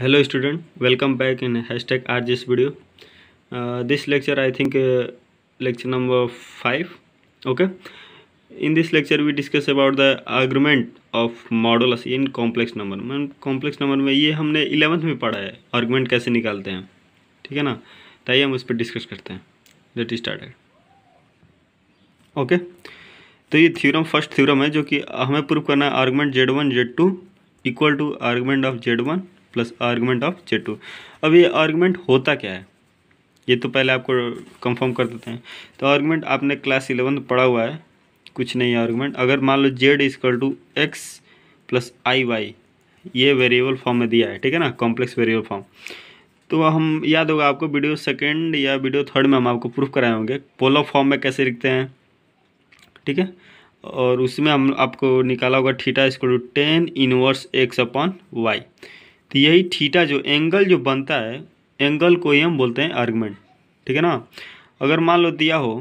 hello student welcome back in hashtag आज this video this lecture I think lecture number five okay in this lecture we discuss about the argument of models in complex number मैं complex number में ये हमने eleventh में पढ़ा है argument कैसे निकालते हैं ठीक है ना तो आइए हम उस पर डिस्कस करते हैं लेट स्टार्ट ओके तो ये थ्योरम फर्स्ट थ्योरम है जो कि हमें प्रूव करना है argument Z one Z two equal to argument of Z one plus argument of Z two अब ये आर्गूमेंट होता क्या है ये तो पहले आपको कंफर्म कर देते हैं तो आर्गूमेंट आपने क्लास इलेवन पढ़ा हुआ है कुछ नहीं आर्गूमेंट अगर मान लो Z is equal to X plus I Y ये वेरिएबल फॉर्म में दिया है ठीक है ना कॉम्प्लेक्स वेरिएबल फॉर्म तो हम याद होगा आपको वीडियो सेकेंड या वीडियो थर्ड में हम आपको प्रूफ कराए होंगे पोलो फॉर्म में कैसे लिखते हैं ठीक है और उसमें हम आपको निकाला होगा थीटा इसको tan inverse X upon Y तो यही ठीटा जो एंगल जो बनता है एंगल को ही हम बोलते हैं आर्गमेंट ठीक है ना अगर मान लो दिया हो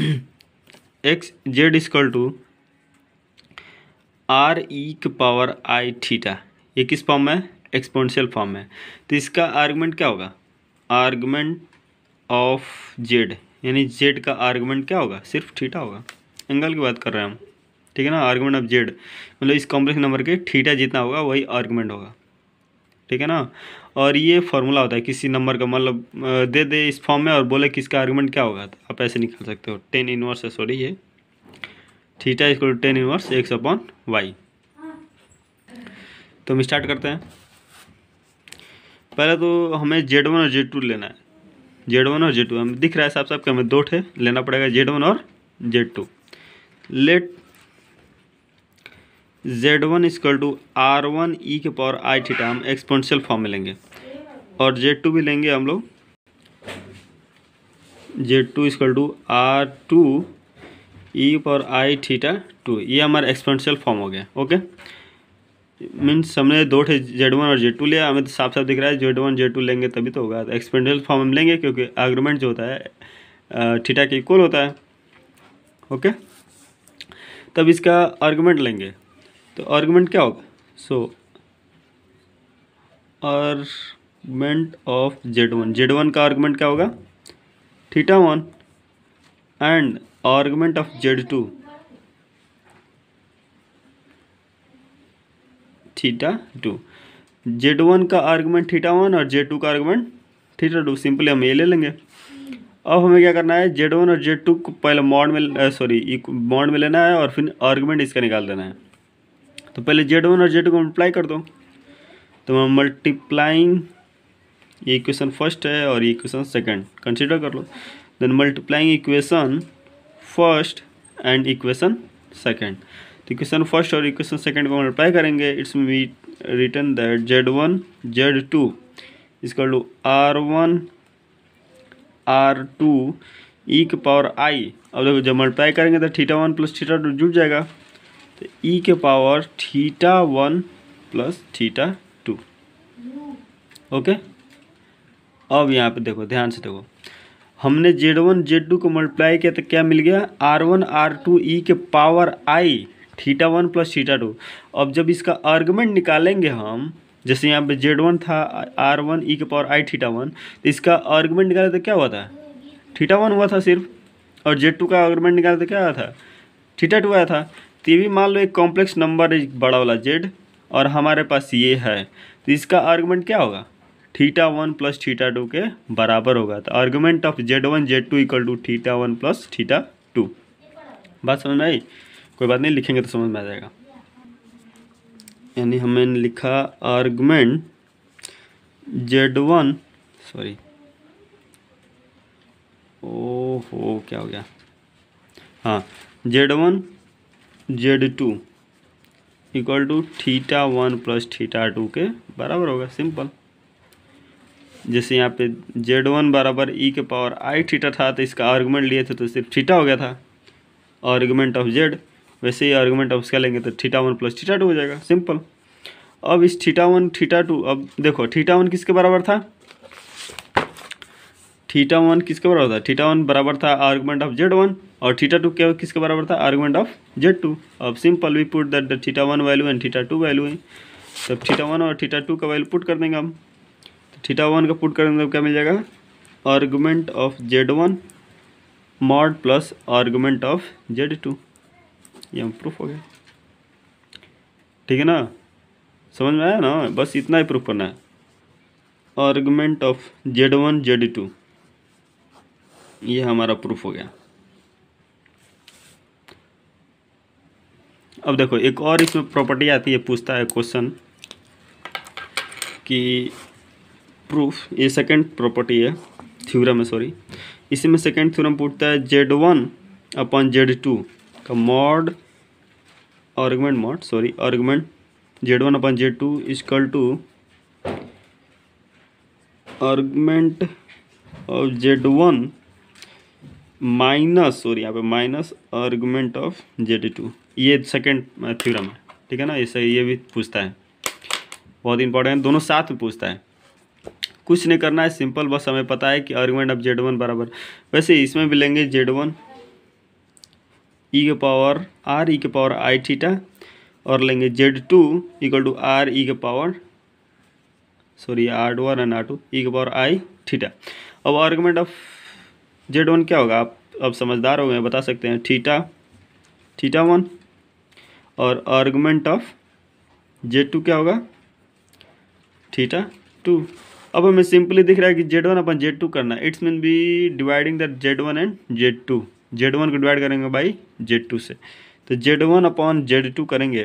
X Z is equal to R E के पावर आई ठीटा ये किस फॉर्म में एक्सपोनशियल फॉर्म में तो इसका आर्गमेंट क्या होगा आर्गमेंट ऑफ जेड यानी जेड का आर्गमेंट क्या होगा सिर्फ ठीटा होगा एंगल की बात कर रहे हैं हम ठीक है ना आर्गमेंट ऑफ जेड मतलब इस कॉम्प्लेक्स नंबर के ठीटा जितना होगा वही आर्गमेंट होगा ठीक है ना और ये फॉर्मूला होता है किसी नंबर का मतलब दे दे इस फॉर्म में और बोले किसका आर्गूमेंट क्या होगा आप ऐसे निकाल सकते हो टेन इनवर्स है सॉरी ये थीटा इसको tan inverse X upon Y तो हम स्टार्ट करते हैं पहले तो हमें जेड वन और जेड टू लेना है जेड वन और जेड टू हमें दिख रहा है साहब साहब कि हमें दो ठे लेना पड़ेगा जेड वन और Z two let Z one equal to R one E के पावर आई थीटा हम एक्सपोनशियल फॉर्म में लेंगे और जेड टू भी लेंगे हम लोग Z two equal to R two E power I theta two ये हमारा एक्सपोनशियल फॉर्म हो गया ओके मीन्स हमने दो थे जेड वन और जेड टू लिया हमें तो साफ साफ दिख रहा है जेड वन जेड टू लेंगे तभी तो होगा तो एक्सपेंडियल फॉर्म हम लेंगे क्योंकि आर्गूमेंट जो होता है थीटा के इक्वल होता है ओके तब इसका आर्गूमेंट लेंगे तो आर्गूमेंट क्या होगा so argument of Z one Z one का आर्गूमेंट क्या होगा theta one and argument of Z two theta two Z one का आर्गूमेंट थीटा वन और जेड टू का आर्गूमेंट थीटा टू सिंपली हम ये ले लेंगे अब हमें क्या करना है जेड वन और जेड टू को पहले मॉड में सॉरी मॉड में लेना है और फिर आर्गूमेंट इसका निकाल देना है तो पहले जेड वन और जेड को मल्टीप्लाई कर दो तो मैं मल्टीप्लाइंग ये इक्वेशन फर्स्ट है और ये इक्वेशन सेकंड कंसिडर कर लो then multiplying equation first and equation second तो इक्वेशन फर्स्ट और इक्वेशन सेकंड को मल्टीप्लाई करेंगे it's we return that Z one Z two is कर लो R one R two E के पावर आई अब देखो जब मल्टीप्लाई करेंगे तो theta one plus theta two जुट जाएगा तो e ई के power theta one plus theta two okay अब यहाँ पे देखो ध्यान से देखो हमने जेड वन जेड टू को मल्टीप्लाई किया तो क्या मिल गया R one R two E के power I theta one plus theta two अब जब इसका आर्गुमेंट निकालेंगे हम जैसे यहाँ पे जेड वन था आर वन ई के पावर आई थीटा वन तो इसका आर्गुमेंट निकाले तो क्या हुआ था थीटा वन हुआ था सिर्फ और जेड टू का आर्गुमेंट निकाले तो क्या हुआ था थीटा टू आया था तो ये भी मान लो एक कॉम्प्लेक्स नंबर है बड़ा वाला जेड और हमारे पास ये है तो इसका आर्गूमेंट क्या होगा theta one plus theta two के बराबर होगा तो argument of Z one Z two equal to theta one plus theta two बात समझ में आई कोई बात नहीं लिखेंगे तो समझ में आ जाएगा यानी हमने लिखा आर्गूमेंट जेड वन सॉरी ओहो क्या हो गया हाँ Z one Z two equal to theta one plus theta two के बराबर होगा सिंपल जैसे यहाँ पे जेड वन बराबर ई e के पावर आई थीटा था तो इसका आर्गुमेंट लिए थे तो सिर्फ थीटा हो गया था आर्गुमेंट ऑफ जेड वैसे ही आर्गुमेंट ऑफ इसका लेंगे तो theta one plus theta two हो जाएगा सिंपल अब इस थीटा वन थीटा टू अब देखो थीटा वन किसके बराबर था थीटा वन किसके बराबर था थीटा वन बराबर था आर्गूमेंट ऑफ जेड वन और थीटा टू क्या किसके बराबर था आर्गूमेंट ऑफ जेड टू अब simple we put that the theta one value and theta two value है तब थीटा वन और थीटा टू का वैल्यू पुट कर देंगे हम तो थीटा वन का पुट कर देंगे तो क्या मिल जाएगा argument of Z one mod plus argument of Z two ये हम प्रूफ हो गया ठीक है ना समझ में आया ना बस इतना ही प्रूफ करना है argument of Z one Z two ये हमारा प्रूफ हो गया अब देखो एक और इसमें प्रॉपर्टी आती है पूछता है क्वेश्चन कि प्रूफ ये सेकंड प्रॉपर्टी है थ्योरम है सॉरी इसी में सेकंड थ्योरम पूछता है Z one upon Z two का mod argument mod sorry argument Z one upon Z two is equal to argument of Z one minus sorry यहाँ पे minus argument of Z two ये second theorem है ठीक है ना इसे ये भी पूछता है बहुत इंपॉर्टेंट है दोनों साथ में पूछता है कुछ नहीं करना है सिंपल बस हमें पता है कि आर्गुमेंट ऑफ जेड वन बराबर वैसे इसमें भी लेंगे जेड वन ई के पावर आर ई के पावर आई थीटा और लेंगे Z two equal to R E के power sorry R one and R two E के पावर आई थीटा अब आर्गुमेंट ऑफ जेड वन क्या होगा आप अब समझदार हो गए बता सकते हैं थीटा थीटा वन और आर्गमेंट ऑफ जेड टू क्या होगा थीटा टू अब हमें सिंपली दिख रहा है कि Z one upon Z two करना it's mean B dividing the Z one and Z two Z one को डिवाइड करेंगे बाई जेड टू से तो Z one upon Z two करेंगे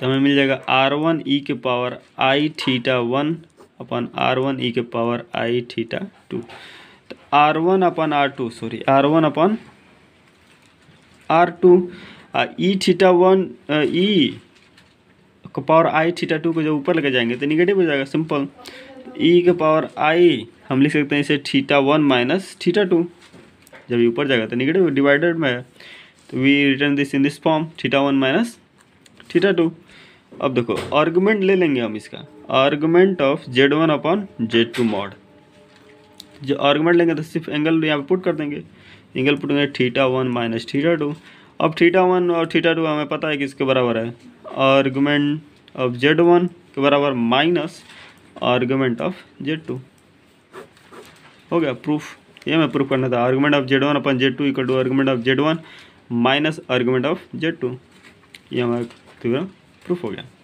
तो हमें मिल जाएगा आर वन ई के power I theta one upon R one E के power I theta two R one upon R two sorry R one upon R two आ E theta one E का power I theta to को जब ऊपर लेके जाएंगे तो negative हो जाएगा सिंपल ई का पावर आई हम लिख सकते हैं इसे theta one minus theta two जब ऊपर जाएगा तो निगेटिव डिवाइडेड में तो we return this in this form theta one minus theta two अब देखो आर्गुमेंट ले लेंगे हम इसका argument of Z one upon Z two mod जो आर्गूमेंट लेंगे तो सिर्फ एंगल यहाँ पे पुट कर देंगे एंगल पुट करेंगे theta one minus theta two अब थीटा वन और थीटा टू हमें पता है कि इसके बराबर है आर्गूमेंट ऑफ जेड वन के बराबर minus argument of Z two हो गया प्रूफ ये मैं प्रूफ करना था argument of Z one upon Z two equal to argument of Z one minus argument of Z two ये हमारा प्रूफ हो गया